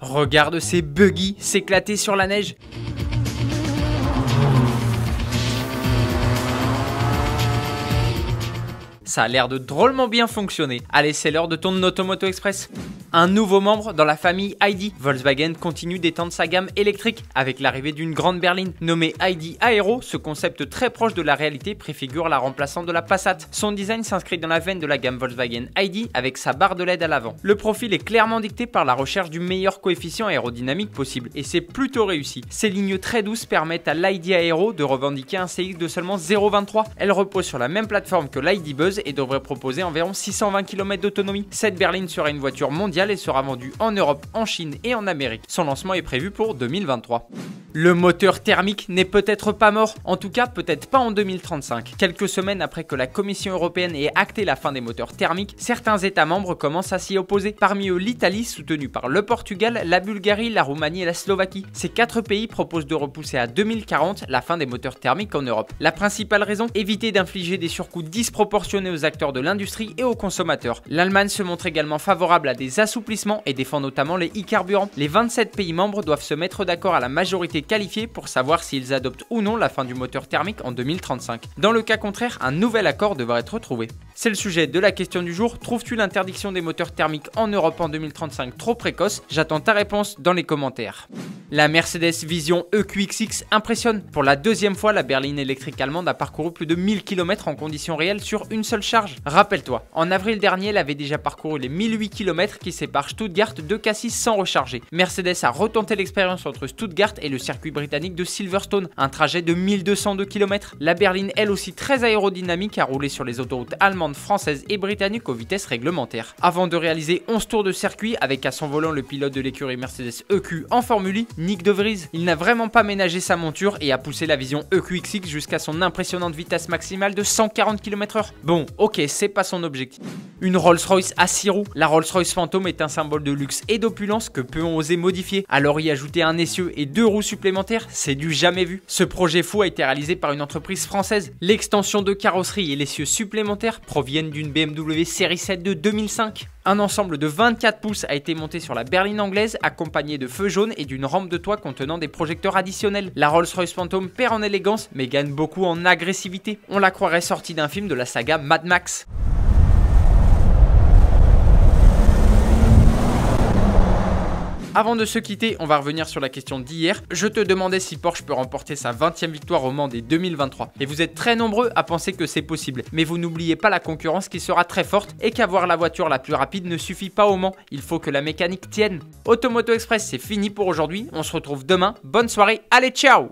Regarde ces buggy s'éclater sur la neige. Ça a l'air de drôlement bien fonctionner. Allez, c'est l'heure de ton Automoto Express. Un nouveau membre dans la famille ID. Volkswagen continue d'étendre sa gamme électrique avec l'arrivée d'une grande berline. Nommée ID Aero, ce concept très proche de la réalité préfigure la remplaçante de la Passat. Son design s'inscrit dans la veine de la gamme Volkswagen ID avec sa barre de LED à l'avant. Le profil est clairement dicté par la recherche du meilleur coefficient aérodynamique possible et c'est plutôt réussi. Ses lignes très douces permettent à l'ID Aero de revendiquer un CX de seulement 0,23. Elle repose sur la même plateforme que l'ID Buzz et devrait proposer environ 620 km d'autonomie. Cette berline sera une voiture mondiale et sera vendue en Europe, en Chine et en Amérique. Son lancement est prévu pour 2023. Le moteur thermique n'est peut-être pas mort, en tout cas peut-être pas en 2035. Quelques semaines après que la Commission européenne ait acté la fin des moteurs thermiques, certains États membres commencent à s'y opposer. Parmi eux l'Italie, soutenue par le Portugal, la Bulgarie, la Roumanie et la Slovaquie. Ces quatre pays proposent de repousser à 2040 la fin des moteurs thermiques en Europe. La principale raison Éviter d'infliger des surcoûts disproportionnés aux acteurs de l'industrie et aux consommateurs. L'Allemagne se montre également favorable à des assouplissements et défend notamment les e-carburants. Les 27 pays membres doivent se mettre d'accord à la majorité qualifiée pour savoir s'ils adoptent ou non la fin du moteur thermique en 2035. Dans le cas contraire, un nouvel accord devra être trouvé. C'est le sujet de la question du jour. Trouves-tu l'interdiction des moteurs thermiques en Europe en 2035 trop précoce J'attends ta réponse dans les commentaires. La Mercedes Vision EQXX impressionne. Pour la deuxième fois, la berline électrique allemande a parcouru plus de 1000 km en conditions réelles sur une seule charge. Rappelle-toi, en avril dernier, elle avait déjà parcouru les 1008 km qui séparent Stuttgart de Cassis sans recharger. Mercedes a retenté l'expérience entre Stuttgart et le circuit britannique de Silverstone, un trajet de 1202 km. La berline, elle aussi très aérodynamique, a roulé sur les autoroutes allemandes française et britannique aux vitesses réglementaires. Avant de réaliser 11 tours de circuit avec à son volant le pilote de l'écurie Mercedes EQ en Formule Nick De Vries, il n'a vraiment pas ménagé sa monture et a poussé la vision EQXX jusqu'à son impressionnante vitesse maximale de 140 km/h. Bon, ok, c'est pas son objectif une Rolls-Royce à 6 roues. La Rolls-Royce Phantom est un symbole de luxe et d'opulence que peu ont osé modifier. Alors y ajouter un essieu et deux roues supplémentaires, c'est du jamais vu. Ce projet fou a été réalisé par une entreprise française. L'extension de carrosserie et l'essieu supplémentaire proviennent d'une BMW série 7 de 2005. Un ensemble de 24 pouces a été monté sur la berline anglaise, accompagné de feux jaunes et d'une rampe de toit contenant des projecteurs additionnels. La Rolls-Royce Phantom perd en élégance, mais gagne beaucoup en agressivité. On la croirait sortie d'un film de la saga Mad Max. Avant de se quitter, on va revenir sur la question d'hier. Je te demandais si Porsche peut remporter sa 20e victoire au Mans des 2023. Et vous êtes très nombreux à penser que c'est possible. Mais vous n'oubliez pas la concurrence qui sera très forte et qu'avoir la voiture la plus rapide ne suffit pas au Mans. Il faut que la mécanique tienne. Automoto Express, c'est fini pour aujourd'hui. On se retrouve demain. Bonne soirée. Allez, ciao